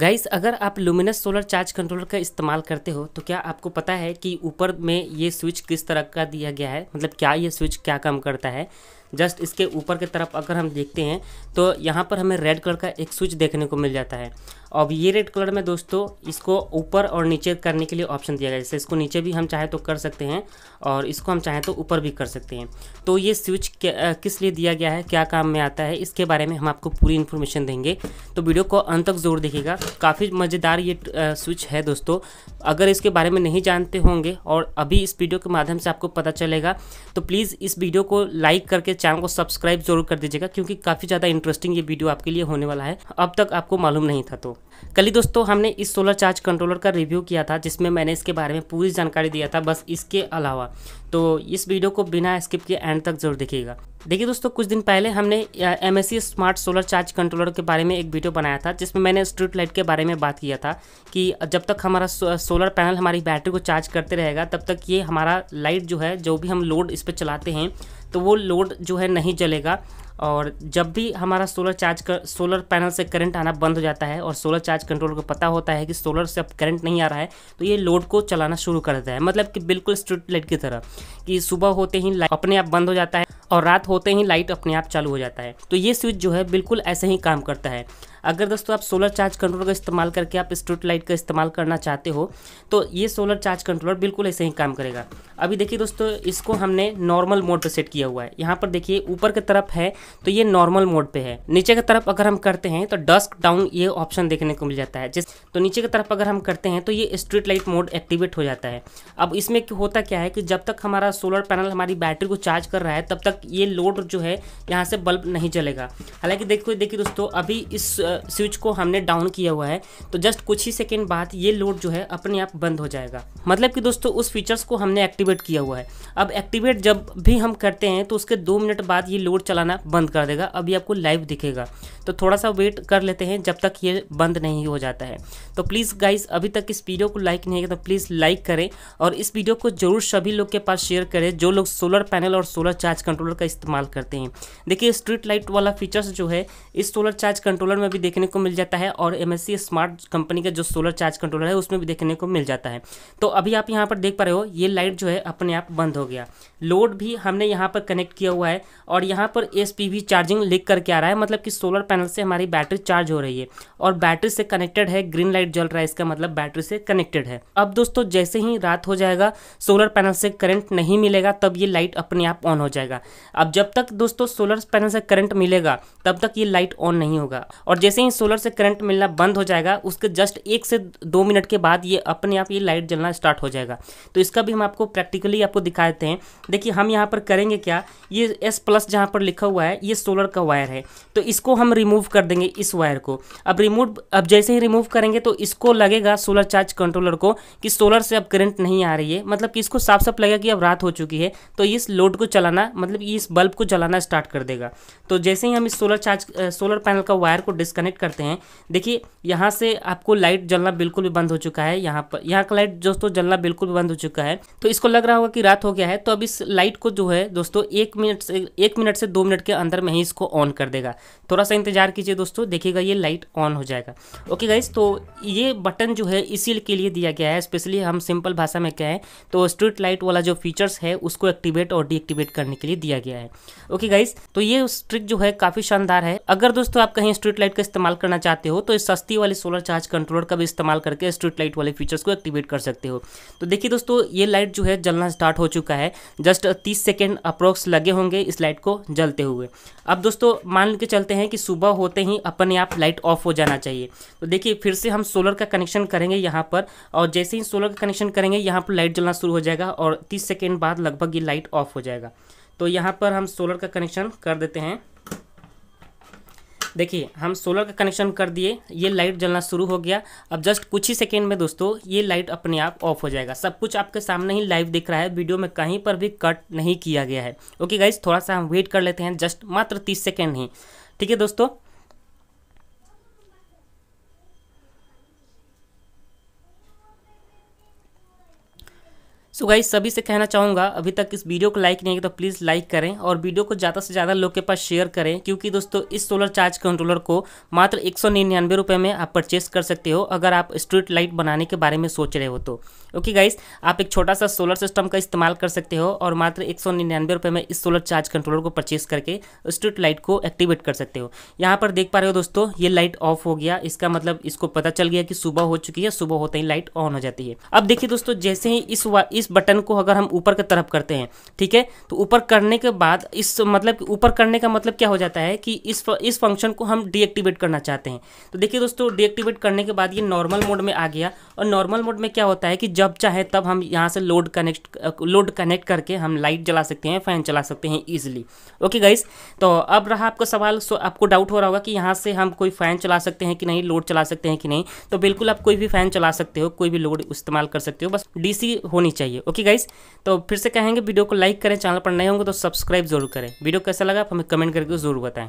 guys अगर आप luminous solar charge controller का इस्तेमाल करते हो तो क्या आपको पता है कि ऊपर में ये स्विच किस तरह का दिया गया है मतलब क्या ये स्विच क्या काम करता है जस्ट इसके ऊपर की तरफ अगर हम देखते हैं तो यहाँ पर हमें रेड कलर का एक स्विच देखने को मिल जाता है अब ये रेड कलर में दोस्तों इसको ऊपर और नीचे करने के लिए ऑप्शन दिया गया जैसे इसको नीचे भी हम चाहे तो कर सकते हैं और इसको हम चाहे तो ऊपर भी कर सकते हैं तो ये स्विच किस लिए दिया गया है क्या काम में आता है इसके बारे में हम आपको पूरी इन्फॉर्मेशन देंगे तो वीडियो को अंत तक ज़रूर देखिएगा काफ़ी मज़ेदार ये स्विच है दोस्तों अगर इसके बारे में नहीं जानते होंगे और अभी इस वीडियो के माध्यम से आपको पता चलेगा तो प्लीज़ इस वीडियो को लाइक करके चैनल को सब्सक्राइब जरूर कर दीजिएगा क्योंकि काफ़ी ज़्यादा इंटरेस्टिंग ये वीडियो आपके लिए होने वाला है अब तक आपको मालूम नहीं था तो कल ही दोस्तों हमने इस सोलर चार्ज कंट्रोलर का रिव्यू किया था जिसमें मैंने इसके बारे में पूरी जानकारी दिया था बस इसके अलावा तो इस वीडियो को बिना स्किप के एंड तक जरूर देखिएगा देखिए दोस्तों कुछ दिन पहले हमने एम स्मार्ट सोलर चार्ज कंट्रोलर के बारे में एक वीडियो बनाया था जिसमें मैंने स्ट्रीट लाइट के बारे में बात किया था कि जब तक हमारा सो, सोलर पैनल हमारी बैटरी को चार्ज करते रहेगा तब तक ये हमारा लाइट जो है जो भी हम लोड इस पर चलाते हैं तो वो लोड जो है नहीं जलेगा और जब भी हमारा सोलर चार्ज कर सोलर पैनल से करंट आना बंद हो जाता है और सोलर चार्ज कंट्रोल को पता होता है कि सोलर से अब करंट नहीं आ रहा है तो ये लोड को चलाना शुरू कर देता है मतलब कि बिल्कुल स्ट्रीट लाइट की तरह कि सुबह होते ही लाइट अपने आप बंद हो जाता है और रात होते ही लाइट अपने आप चालू हो जाता है तो ये स्विच जो है बिल्कुल ऐसे ही काम करता है अगर दोस्तों आप सोलर चार्ज कंट्रोल का इस्तेमाल करके आप स्ट्रीट लाइट का इस्तेमाल करना चाहते हो तो ये सोलर चार्ज कंट्रोलर बिल्कुल ऐसे ही काम करेगा अभी देखिए दोस्तों इसको हमने नॉर्मल मोड पर सेट किया हुआ है यहाँ पर देखिए ऊपर की तरफ है तो ये नॉर्मल मोड पर है नीचे की तरफ अगर हम करते हैं तो डस्क डाउन ये ऑप्शन देखने को मिल जाता है जिस तो नीचे की तरफ अगर हम करते हैं तो ये स्ट्रीट लाइट मोड एक्टिवेट हो जाता है अब इसमें होता क्या है कि जब तक हमारा सोलर पैनल हमारी बैटरी को चार्ज कर रहा है तब तक ये लोड जो है यहाँ से बल्ब नहीं जलेगा हालांकि देखो देखिए दोस्तों अभी इस स्विच को हमने डाउन किया हुआ है तो जस्ट कुछ ही सेकेंड बाद ये लोड जो है अपने आप बंद हो जाएगा मतलब कि दोस्तों उस फीचर्स को हमने एक्टिवेट किया हुआ है अब एक्टिवेट जब भी हम करते हैं तो उसके दो मिनट बाद ये लोड चलाना बंद कर देगा अभी आपको लाइव दिखेगा तो थोड़ा सा वेट कर लेते हैं जब तक ये बंद नहीं हो जाता है तो प्लीज़ गाइज अभी तक इस वीडियो को लाइक नहीं किया तो प्लीज़ लाइक करें और इस वीडियो को जरूर सभी लोग के पास शेयर करें जो लोग सोलर पैनल और सोलर चार्ज कंट्रोलर का इस्तेमाल करते हैं देखिए स्ट्रीट लाइट वाला फीचर्स जो है इस सोलर चार्ज कंट्रोलर में भी देखने को मिल जाता है और एम स्मार्ट कंपनी का जो सोलर चार्ज कंट्रोलर है उसमें भी देखने को मिल जाता है तो अभी आप यहाँ पर देख पा रहे हो ये लाइट जो है अपने आप बंद हो गया लोड भी हमने यहाँ पर कनेक्ट किया हुआ है और यहाँ पर एस चार्जिंग लिख करके आ रहा है मतलब कि सोलर पैनल से हमारी बैटरी चार्ज हो रही है और बैटरी से कनेक्टेड है ग्रीन लाइट जल रहा है इसका मतलब बैटरी से कनेक्टेड है अब दोस्तों जैसे ही रात हो जाएगा सोलर पैनल से करंट नहीं मिलेगा तब ये लाइट अपने आप ऑन हो जाएगा अब जब तक दोस्तों सोलर पैनल से करंट मिलेगा तब तक ये लाइट ऑन नहीं होगा और जैसे ही सोलर से करंट मिलना बंद हो जाएगा उसके जस्ट एक से दो मिनट के बाद ये अपने आप ये लाइट जलना स्टार्ट हो जाएगा तो इसका भी हम आपको प्रैक्टिकली आपको दिखा देते हैं देखिए हम यहाँ पर करेंगे क्या ये एस प्लस जहाँ पर लिखा हुआ है ये सोलर का वायर है तो इसको हम रिमूव कर देंगे इस वायर को अब रिमूव अब जैसे ही रिमूव करेंगे तो इसको लगेगा सोलर चार्ज कंट्रोलर को कि सोलर से अब करंट नहीं आ रही है मतलब कि इसको साफ साफ लगेगा कि अब रात हो चुकी है तो इस लोड को चलाना मतलब इस बल्ब को चलाना स्टार्ट कर देगा तो जैसे ही हम इस सोलर चार्ज सोलर पैनल का वायर को डिस्क डिस्कनेक्ट करते हैं देखिए यहाँ से आपको लाइट जलना बिल्कुल भी बंद हो चुका है यहाँ पर यहाँ का लाइट दोस्तों जलना बिल्कुल भी बंद हो चुका है तो इसको लग रहा होगा कि रात हो गया है तो अब इस लाइट को जो है दोस्तों एक मिनट से एक मिनट से दो मिनट के अंदर में ही इसको ऑन कर देगा थोड़ा सा इंतजार कीजिए दोस्तों देखिएगा ये लाइट ऑन हो जाएगा ओके गाइज तो ये बटन जो है इसी के लिए दिया गया है स्पेशली हम सिंपल भाषा में कहें तो स्ट्रीट लाइट वाला जो फीचर्स है उसको एक्टिवेट और डीएक्टिवेट करने के लिए दिया गया है ओके गाइज तो ये ट्रिक जो है काफ़ी शानदार है अगर दोस्तों आप कहीं स्ट्रीट लाइट का इस्तेमाल करना चाहते हो तो इस सस्ती वाले सोलर चार्ज कंट्रोलर का भी इस्तेमाल करके स्ट्रीट लाइट वाले फीचर्स को एक्टिवेट कर सकते हो तो देखिए दोस्तों ये लाइट जो है जलना स्टार्ट हो चुका है जस्ट तीस सेकेंड अप्रोक्स लगे होंगे इस लाइट को जलते हुए अब दोस्तों मान के चलते हैं कि सुबह होते ही अपने आप लाइट ऑफ हो जाना चाहिए तो देखिए फिर से हम सोलर का कनेक्शन करेंगे यहाँ पर और जैसे ही सोलर का कनेक्शन करेंगे यहाँ पर लाइट जलना शुरू हो जाएगा और तीस सेकेंड बाद लगभग ये लाइट ऑफ हो जाएगा तो यहाँ पर हम सोलर का कनेक्शन कर देते हैं देखिए हम सोलर का कनेक्शन कर दिए ये लाइट जलना शुरू हो गया अब जस्ट कुछ ही सेकेंड में दोस्तों ये लाइट अपने आप ऑफ हो जाएगा सब कुछ आपके सामने ही लाइव दिख रहा है वीडियो में कहीं पर भी कट नहीं किया गया है ओके गाइज थोड़ा सा हम वेट कर लेते हैं जस्ट मात्र तीस सेकेंड ही ठीक है दोस्तों सो गाइस सभी से कहना चाहूँगा अभी तक इस वीडियो को लाइक नहीं किया तो प्लीज़ लाइक करें और वीडियो को ज़्यादा से ज़्यादा लोग के पास शेयर करें क्योंकि दोस्तों इस सोलर चार्ज कंट्रोलर को मात्र एक सौ निन्यानवे रुपये में आप परचेस कर सकते हो अगर आप स्ट्रीट लाइट बनाने के बारे में सोच रहे हो तो ओके गाइस आप एक छोटा सा सोलर सिस्टम का इस्तेमाल कर सकते हो और मात्र एक सौ निन्यानवे रुपये में इस सोलर चार्ज कंट्रोलर को परचेस करके स्ट्रीट लाइट को एक्टिवेट कर सकते हो यहाँ पर देख पा रहे हो दोस्तों ये लाइट ऑफ हो गया इसका मतलब इसको पता चल गया कि सुबह हो चुकी है सुबह होते ही लाइट ऑन हो जाती है अब देखिए दोस्तों जैसे ही इस इस बटन को अगर हम ऊपर की तरफ करते हैं ठीक है तो ऊपर करने के बाद इस मतलब ऊपर करने का मतलब क्या हो जाता है कि इस इस फंक्शन को हम डीएक्टिवेट करना चाहते हैं तो देखिए दोस्तों डीएक्टिवेट करने के बाद ये नॉर्मल मोड में आ गया और नॉर्मल मोड में क्या होता है कि जब चाहे तब हम यहाँ से लोड कनेक्ट लोड कनेक्ट करके हम लाइट जला सकते हैं फ़ैन चला सकते हैं ईजिली ओके गाइस तो अब रहा आपका सवाल सो आपको डाउट हो रहा होगा कि यहाँ से हम कोई फ़ैन चला सकते हैं कि नहीं लोड चला सकते हैं कि नहीं तो बिल्कुल आप कोई भी फ़ैन चला सकते हो कोई भी लोड इस्तेमाल कर सकते हो बस डी होनी चाहिए चाहिए ओके गाइज तो फिर से कहेंगे वीडियो को लाइक करें चैनल पर नए होंगे तो सब्सक्राइब जरूर करें वीडियो कैसा लगा आप हमें कमेंट करके जरूर बताएं